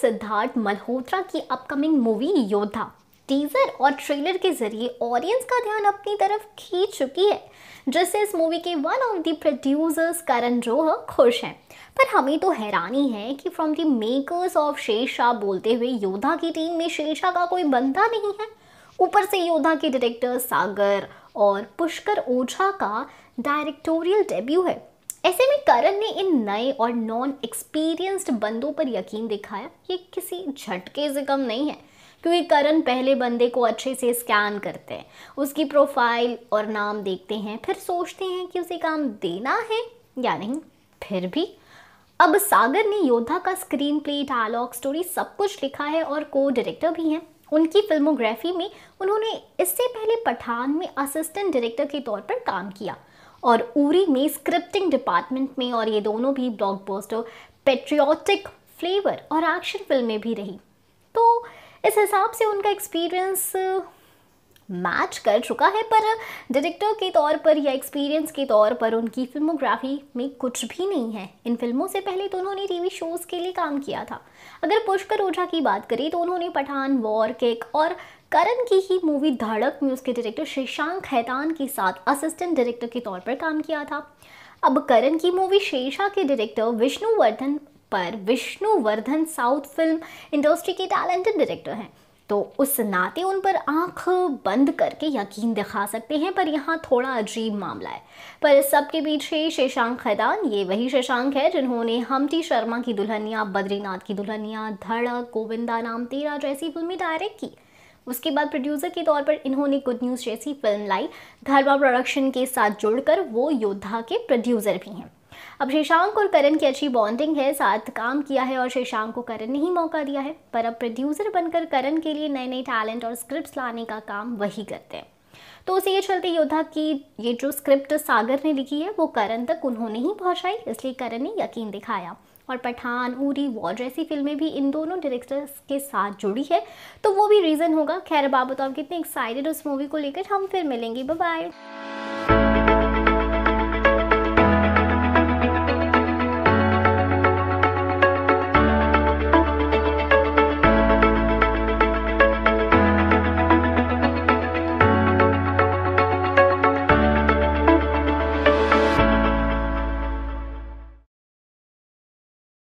सिद्धार्थ मल्होत्रा की upcoming movie Yodha teaser और trailer के जरिए ऑडियंस का ध्यान अपनी तरफ खींच चुकी है जिससे इस मूवी के one of the producers Karan Johar खुश हैं पर हमें तो हैरानी है कि from the makers of Shershaah बोलते हुए योद्धा की टीम में शेरशाह का कोई बंदा नहीं है ऊपर से योद्धा के डायरेक्टर सागर और पुष्कर ओझा का डायरेक्टोरियल डेब्यू है ऐसे में करण ने इन नए और नॉन एक्सपीरियंस्ड बंदों पर यकीन दिखाया ये किसी झटके से कम नहीं है क्योंकि करण पहले बंदे को अच्छे से स्कैन करते हैं उसकी प्रोफाइल और नाम देखते हैं फिर सोचते हैं कि उसे काम देना है या नहीं फिर भी अब सागर ने योद्धा का स्क्रीन प्ले डायलॉग स्टोरी सब कुछ लिखा है और को डायरेक्टर भी हैं उनकी फिल्मोग्राफी में उन्होंने इससे पहले पठान में असिस्टेंट डायरेक्टर के तौर पर काम किया और उरी में स्क्रिप्टिंग डिपार्टमेंट में और ये दोनों भी ब्लॉकबस्टर पेट्रियाटिक फ्लेवर और एक्शन फिल्में भी रही तो इस हिसाब से उनका एक्सपीरियंस मैच uh, कर चुका है पर डायरेक्टर के तौर पर या एक्सपीरियंस के तौर पर उनकी फिल्मोग्राफी में कुछ भी नहीं है इन फिल्मों से पहले तो उन्होंने टीवी शोज़ के लिए काम किया था अगर पुष्कर ओझा की बात करें तो उन्होंने पठान वॉर केक और करण की ही मूवी धड़क में उसके डायरेक्टर शेषांक खैतान के साथ असिस्टेंट डायरेक्टर के तौर पर काम किया था अब करण की मूवी शेषा के डायरेक्टर विष्णुवर्धन पर विष्णुवर्धन साउथ फिल्म इंडस्ट्री के टैलेंटेड डायरेक्टर हैं तो उस नाते उन पर आंख बंद करके यकीन दिखा सकते हैं पर यहाँ थोड़ा अजीब मामला है पर इस सब के पीछे शशांक खैदान ये वही शशांक है जिन्होंने हमटी शर्मा की दुल्हनिया बद्रीनाथ की दुल्हनिया धड़क गोविंदा नाम तेरा जैसी फिल्में डायरेक्ट की उसके बाद प्रोड्यूसर के तौर पर इन्होंने गुड न्यूज़ जैसी फिल्म लाई धर्मा प्रोडक्शन के साथ जुड़कर वो योद्धा के प्रोड्यूसर भी हैं अब शशांक और करण की अच्छी बॉन्डिंग है साथ काम किया है और शशांक को करण ने ही मौका दिया है पर अब प्रोड्यूसर बनकर करण के लिए नए नए टैलेंट और स्क्रिप्ट लाने का काम वही करते हैं तो उसी के चलते था कि ये जो स्क्रिप्ट सागर ने लिखी है वो करण तक उन्होंने ही पहुँचाई इसलिए करण ने यकीन दिखाया और पठान उरी वॉर जैसी फिल्में भी इन दोनों डायरेक्टर्स के साथ जुड़ी है तो वो भी रीज़न होगा खैर बाबू तो आप कितने एक्साइटेड उस मूवी को लेकर हम फिर मिलेंगे बाय